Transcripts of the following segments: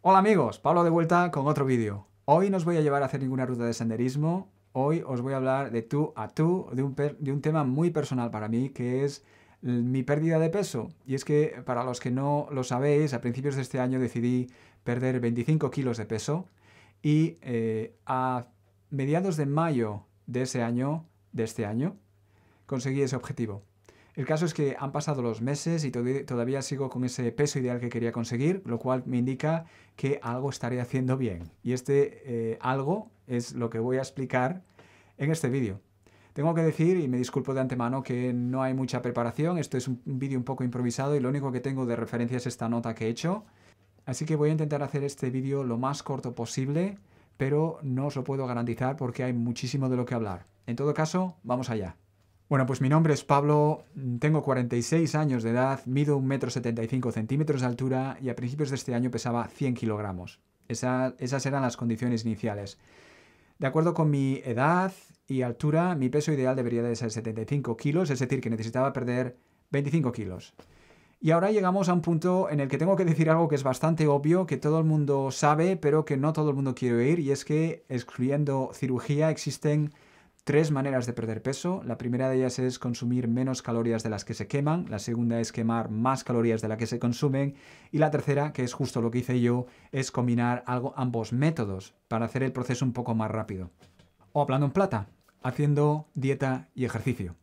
Hola amigos, Pablo de vuelta con otro vídeo. Hoy no os voy a llevar a hacer ninguna ruta de senderismo, hoy os voy a hablar de tú a tú, de un, tema muy personal para mí, que es mi pérdida de peso. Y es que, para los que no lo sabéis, a principios de este año decidí perder 25 kilos de peso y eh, a mediados de mayo de ese año, de este año, conseguí ese objetivo. El caso es que han pasado los meses y todavía sigo con ese peso ideal que quería conseguir, lo cual me indica que algo estaré haciendo bien. Y este eh, algo es lo que voy a explicar en este vídeo. Tengo que decir, y me disculpo de antemano, que no hay mucha preparación, esto es un vídeo un poco improvisado y lo único que tengo de referencia es esta nota que he hecho. Así que voy a intentar hacer este vídeo lo más corto posible, pero no os lo puedo garantizar porque hay muchísimo de lo que hablar. En todo caso, vamos allá. Bueno, pues mi nombre es Pablo, mm, tengo 46 años de edad, mido 1,75 centímetros de altura y a principios de este año pesaba 100 kilogramos. esas eran las condiciones iniciales. De acuerdo con mi edad y altura, mi peso ideal debería de ser 75 kilos, es decir, que necesitaba perder 25 kilos. Y ahora llegamos a un punto en el que tengo que decir algo que es bastante obvio, que todo el mundo sabe, pero que no todo el mundo quiere oír, y es que, excluyendo cirugía, existen tres maneras de perder peso. La primera de ellas es consumir menos calorías de las que se queman, la segunda es quemar más calorías de las que se consumen y la tercera, que es justo lo que hice yo, es combinar algo, ambos métodos para hacer el proceso un poco más rápido. O hablando en plata, haciendo dieta y ejercicio.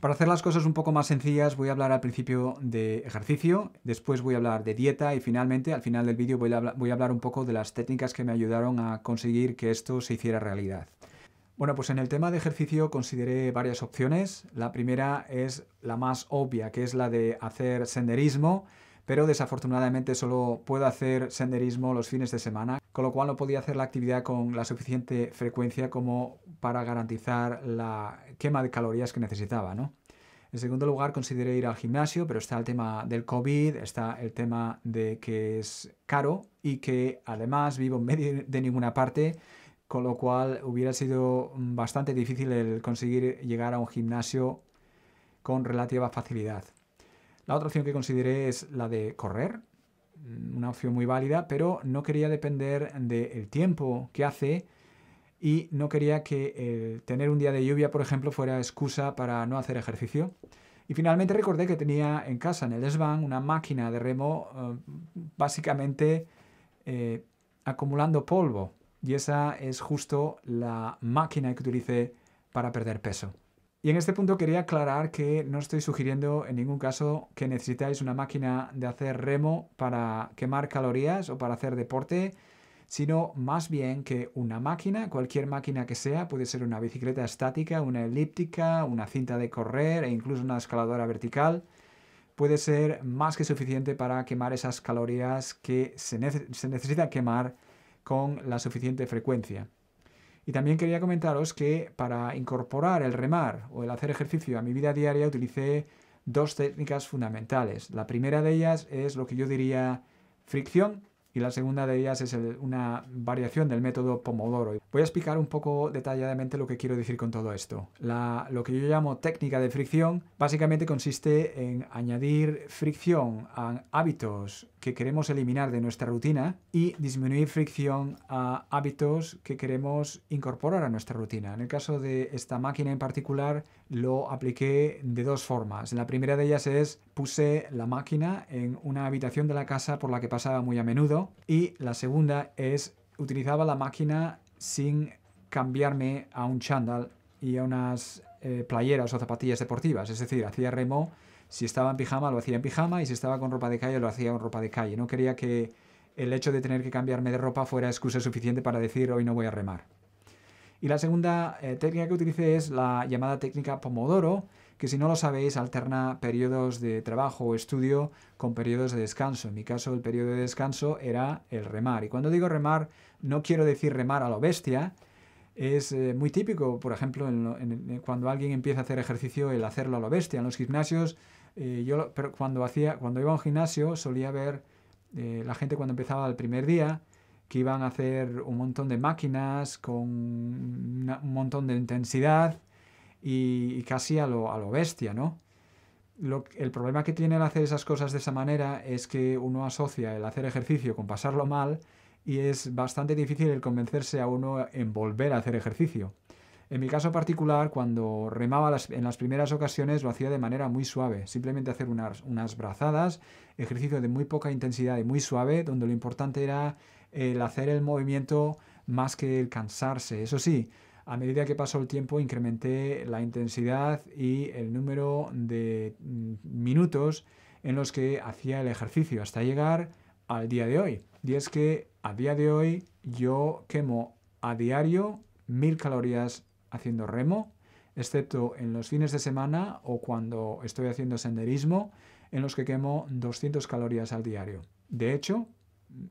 Para hacer las cosas un poco más sencillas voy a hablar al principio de ejercicio, después voy a hablar de dieta y finalmente al final del vídeo voy a hablar un poco de las técnicas que me ayudaron a conseguir que esto se hiciera realidad. Bueno, pues en el tema de ejercicio consideré varias opciones. La primera es la más obvia, que es la de hacer senderismo, pero desafortunadamente solo puedo hacer senderismo los fines de semana, con lo cual no podía hacer la actividad con la suficiente frecuencia como para garantizar la quema de calorías que necesitaba, En segundo lugar, consideré ir al gimnasio, pero está el tema del COVID, está el tema de que es caro y que además vivo en medio de ninguna parte, con lo cual hubiera sido mm, bastante difícil el conseguir llegar a un gimnasio con relativa facilidad. La otra opción que consideré es la de correr, mm, una opción muy válida, pero no quería depender del tiempo que hace y no quería que tener un día de lluvia, por ejemplo, fuera excusa para no hacer ejercicio. Y finalmente recordé que tenía en casa, en el desván, una máquina de remo eh, básicamente eh, acumulando polvo y esa es justo la máquina que utilice para perder peso. Y en este punto quería aclarar que no estoy sugiriendo en ningún caso que necesitáis una máquina de hacer remo para quemar calorías o para hacer deporte, sino más bien que una máquina, cualquier máquina que sea, puede ser una bicicleta estática, una elíptica, una cinta de correr e incluso una escaladora vertical, puede ser más que suficiente para quemar esas calorías que se, se necesita quemar con la suficiente frecuencia. Y también quería comentaros que para incorporar el remar o el hacer ejercicio a mi vida diaria utilicé dos técnicas fundamentales. La primera de ellas es lo que yo diría fricción y la segunda de ellas es una variación del método Pomodoro. Voy a explicar un poco detalladamente lo que quiero decir con todo esto. lo que yo llamo técnica de fricción básicamente consiste en añadir fricción a hábitos que queremos eliminar de nuestra rutina y disminuir fricción a hábitos que queremos incorporar a nuestra rutina. En el caso de esta máquina en particular, lo apliqué de dos formas. La primera de ellas es puse la máquina en una habitación de la casa por la que pasaba muy a menudo y la segunda es utilizaba la máquina sin cambiarme a un chándal y a unas eh, playeras o zapatillas deportivas, es decir, hacía remo si estaba en pijama lo hacía en pijama y si estaba con ropa de calle lo hacía con ropa de calle. No quería que el hecho de tener que cambiarme de ropa fuera excusa suficiente para decir hoy no voy a remar. Y la segunda eh, técnica que utilicé es la llamada técnica Pomodoro, que si no lo sabéis alterna periodos de trabajo o estudio con periodos de descanso. En mi caso el periodo de descanso era el remar. Y cuando digo remar no quiero decir remar a lo bestia, es eh, muy típico, por ejemplo, cuando alguien empieza a hacer ejercicio, el hacerlo a lo bestia. En los gimnasios, eh, yo pero cuando, hacía, cuando iba a un gimnasio solía ver la gente cuando empezaba el primer día, que iban a hacer un montón de máquinas con un montón de intensidad y, casi a lo, bestia, ¿no? el problema que tiene el hacer esas cosas de esa manera es que uno asocia el hacer ejercicio con pasarlo mal y es bastante difícil el convencerse a uno en volver a hacer ejercicio. En mi caso particular, cuando remaba en las primeras ocasiones lo hacía de manera muy suave, simplemente hacer unas, unas brazadas, ejercicio de muy poca intensidad y muy suave, donde lo importante era el hacer el movimiento más que el cansarse. Eso sí, a medida que pasó el tiempo incrementé la intensidad y el número de mm, minutos en los que hacía el ejercicio hasta llegar al día de hoy. Y es que a día de hoy yo quemo a diario mil calorías haciendo remo, excepto en los fines de semana o cuando estoy haciendo senderismo, en los que quemo 200 calorías al diario. De hecho,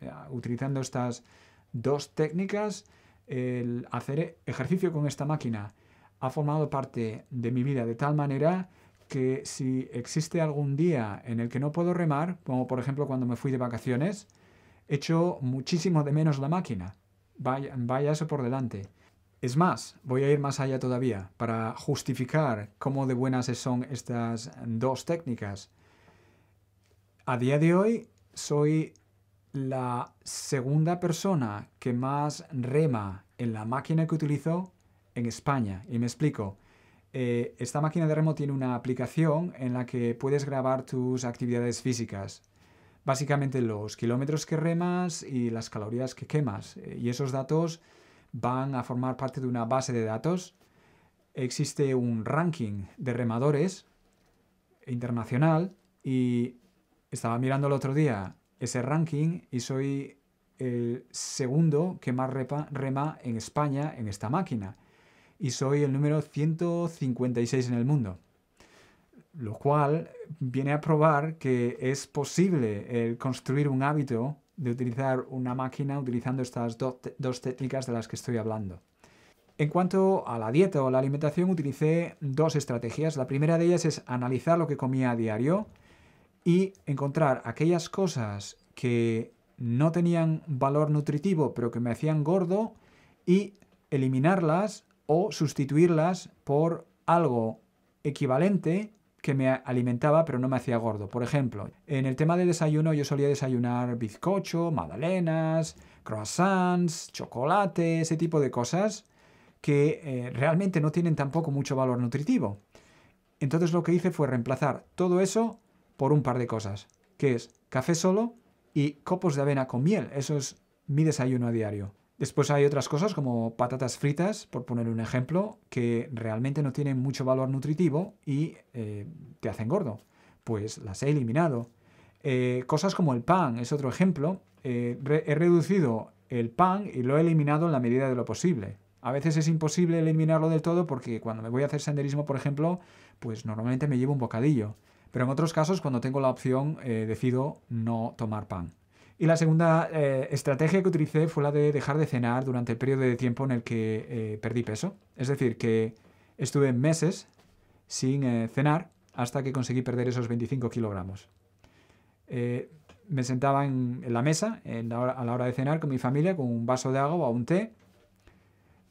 eh, utilizando estas dos técnicas, el hacer ejercicio con esta máquina ha formado parte de mi vida de tal manera que si existe algún día en el que no puedo remar, como por ejemplo cuando me fui de vacaciones, echo muchísimo de menos la máquina. Vaya, vaya eso por delante. Es más, voy a ir más allá todavía para justificar cómo de buenas son estas dos técnicas. A día de hoy soy la segunda persona que más rema en la máquina que utilizo en España. Y me explico. Eh, esta máquina de remo tiene una aplicación en la que puedes grabar tus actividades físicas. Básicamente los kilómetros que remas y las calorías que quemas. Eh, y esos datos van a formar parte de una base de datos. Existe un ranking de remadores internacional y estaba mirando el otro día ese ranking y soy el segundo que más rema en España en esta máquina. Y soy el número 156 en el mundo. Lo cual viene a probar que es posible construir un hábito de utilizar una máquina utilizando estas dos técnicas de las que estoy hablando. En cuanto a la dieta o la alimentación, utilicé dos estrategias. La primera de ellas es analizar lo que comía a diario y encontrar aquellas cosas que no tenían valor nutritivo pero que me hacían gordo y eliminarlas o sustituirlas por algo equivalente que me alimentaba pero no me hacía gordo. Por ejemplo, en el tema de desayuno yo solía desayunar bizcocho, magdalenas, croissants, chocolate, ese tipo de cosas que eh, realmente no tienen tampoco mucho valor nutritivo. Entonces lo que hice fue reemplazar todo eso por un par de cosas, que es café solo y copos de avena con miel. Eso es mi desayuno a diario. Después hay otras cosas como patatas fritas, por poner un ejemplo, que realmente no tienen mucho valor nutritivo y eh, te hacen gordo. Pues las he eliminado. Eh, cosas como el pan es otro ejemplo. Eh, he reducido el pan y lo he eliminado en la medida de lo posible. A veces es imposible eliminarlo del todo porque cuando me voy a hacer senderismo, por ejemplo, pues normalmente me llevo un bocadillo. Pero en otros casos, cuando tengo la opción, eh, decido no tomar pan. Y la segunda eh, estrategia que utilicé fue la de dejar de cenar durante el periodo de tiempo en el que eh, perdí peso. Es decir, que estuve meses sin cenar hasta que conseguí perder esos 25 kilogramos. me sentaba en, la mesa a la hora de cenar con mi familia con un vaso de agua o un té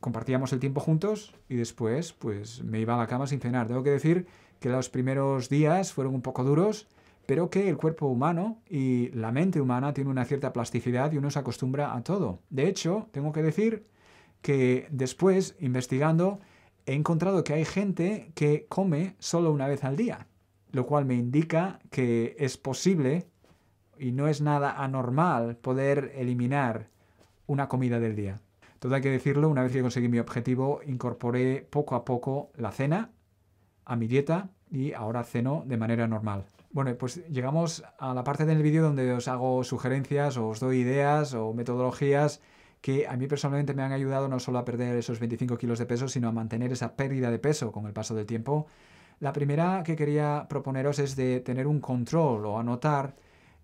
compartíamos el tiempo juntos y después pues me iba a la cama sin cenar. Tengo que decir que los primeros días fueron un poco duros, pero que el cuerpo humano y la mente humana tiene una cierta plasticidad y uno se acostumbra a todo. De hecho, tengo que decir que después, investigando, he encontrado que hay gente que come solo una vez al día, lo cual me indica que es posible y no es nada anormal poder eliminar una comida del día. Todo hay que decirlo, una vez que conseguí mi objetivo, incorporé poco a poco la cena a mi dieta y ahora ceno de manera normal. Bueno, pues llegamos a la parte del vídeo donde os hago sugerencias o os doy ideas o metodologías que a mí personalmente me han ayudado no solo a perder esos 25 kilos de peso, sino a mantener esa pérdida de peso con el paso del tiempo. La primera que quería proponeros es de tener un control o anotar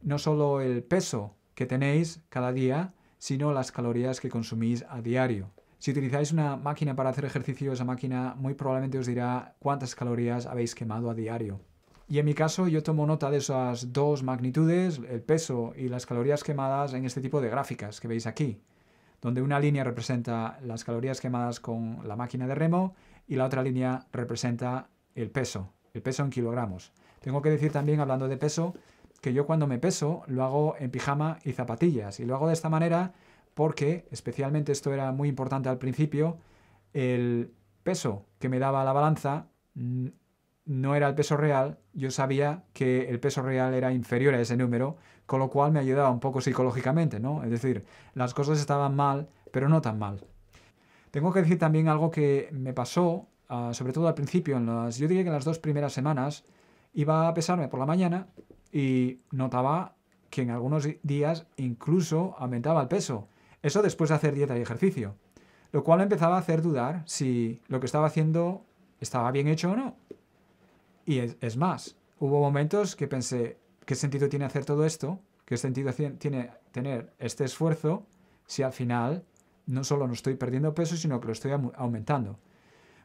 no solo el peso que tenéis cada día, sino las calorías que consumís a diario. Si utilizáis una máquina para hacer ejercicio, esa máquina muy probablemente os dirá cuántas calorías habéis quemado a diario. Y en mi caso yo tomo nota de esas dos magnitudes, el peso y las calorías quemadas en este tipo de gráficas que veis aquí, donde una línea representa las calorías quemadas con la máquina de remo y la otra línea representa el peso, el peso en kilogramos. Tengo que decir también, hablando de peso, que yo cuando me peso lo hago en pijama y zapatillas y lo hago de esta manera porque, especialmente esto era muy importante al principio, el peso que me daba la balanza mm, no era el peso real, yo sabía que el peso real era inferior a ese número, con lo cual me ayudaba un poco psicológicamente, ¿no? Es decir, las cosas estaban mal, pero no tan mal. Tengo que decir también algo que me pasó, ah, sobre todo al principio, en las, yo diría que en las dos primeras semanas, iba a pesarme por la mañana y notaba que en algunos días incluso aumentaba el peso. Eso después de hacer dieta y ejercicio. Lo cual empezaba a hacer dudar si lo que estaba haciendo estaba bien hecho o no. Y es, es más, hubo momentos que pensé, ¿qué sentido tiene hacer todo esto? ¿Qué sentido tiene tener este esfuerzo si al final no solo no estoy perdiendo peso, sino que lo estoy aumentando?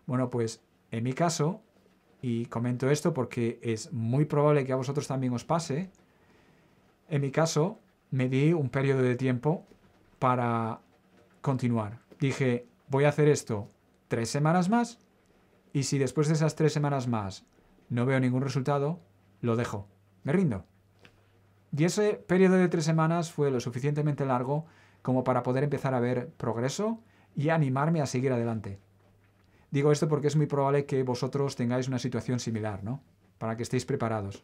Bueno, pues en mi caso, y comento esto porque es muy probable que a vosotros también os pase, en mi caso me di un periodo de tiempo para continuar. Dije, voy a hacer esto tres semanas más y si después de esas tres semanas más no veo ningún resultado, lo dejo, me rindo. Y ese periodo de tres semanas fue lo suficientemente largo como para poder empezar a ver progreso y animarme a seguir adelante. Digo esto porque es muy probable que vosotros tengáis una situación similar, ¿no? Para que estéis preparados.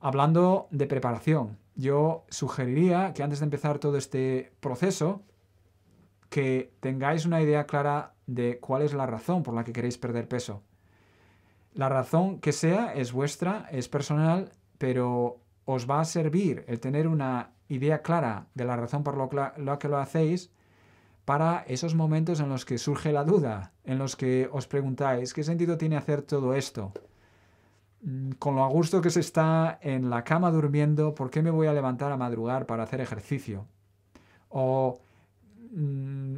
Hablando de preparación, yo sugeriría que antes de empezar todo este proceso, que tengáis una idea clara de cuál es la razón por la que queréis perder peso. La razón que sea es vuestra, es personal, pero os va a servir el tener una idea clara de la razón por la que lo hacéis para esos momentos en los que surge la duda, en los que os preguntáis, ¿qué sentido tiene hacer todo esto? Mm, con lo a gusto que se está en la cama durmiendo, ¿por qué me voy a levantar a madrugar para hacer ejercicio? O mm,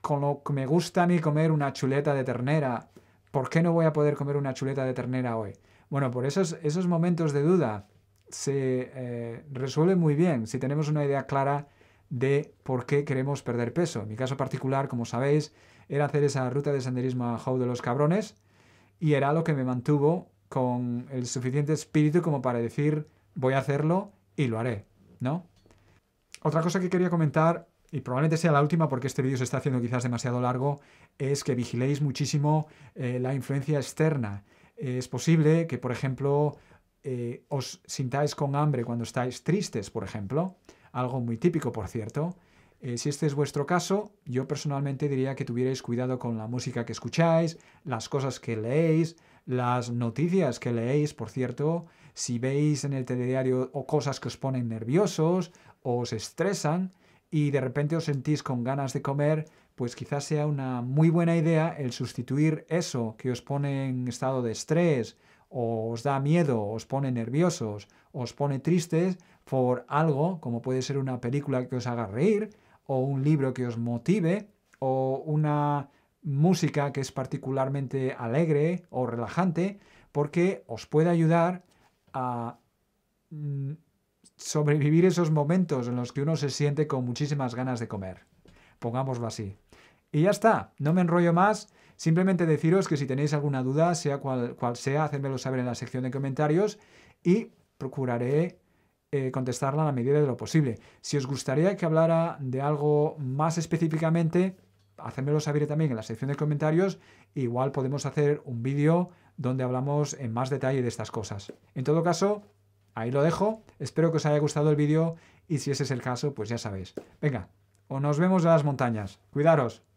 con lo que me gusta a mí comer una chuleta de ternera, ¿por qué no voy a poder comer una chuleta de ternera hoy? Bueno, por esos, esos momentos de duda se eh, resuelven muy bien si tenemos una idea clara de por qué queremos perder peso. En mi caso particular, como sabéis, era hacer esa ruta de senderismo a How de los Cabrones y era lo que me mantuvo con el suficiente espíritu como para decir voy a hacerlo y lo haré, ¿no? Otra cosa que quería comentar, y probablemente sea la última porque este vídeo se está haciendo quizás demasiado largo, es que vigiléis muchísimo eh, la influencia externa. es posible que, por ejemplo, eh, os sintáis con hambre cuando estáis tristes, por ejemplo, algo muy típico, por cierto. Eh, si este es vuestro caso, yo personalmente diría que tuvierais cuidado con la música que escucháis, las cosas que leéis, las noticias que leéis, por cierto, si veis en el telediario o cosas que os ponen nerviosos o os estresan y de repente os sentís con ganas de comer, pues quizás sea una muy buena idea el sustituir eso que os pone en estado de estrés o os da miedo, os pone nerviosos, os pone tristes por algo como puede ser una película que os haga reír o un libro que os motive o una música que es particularmente alegre o relajante, porque os puede ayudar a mm, sobrevivir esos momentos en los que uno se siente con muchísimas ganas de comer. Pongámoslo así. Y ya está, no me enrollo más. Simplemente deciros que si tenéis alguna duda, sea cual, sea, hacedmelo saber en la sección de comentarios y procuraré eh, contestarla a la medida de lo posible. Si os gustaría que hablara de algo más específicamente, hacémelo saber también en la sección de comentarios. Igual podemos hacer un vídeo donde hablamos en más detalle de estas cosas. En todo caso, ahí lo dejo. Espero que os haya gustado el vídeo y si ese es el caso, pues ya sabéis. Venga, o nos vemos en las montañas. Cuidaros.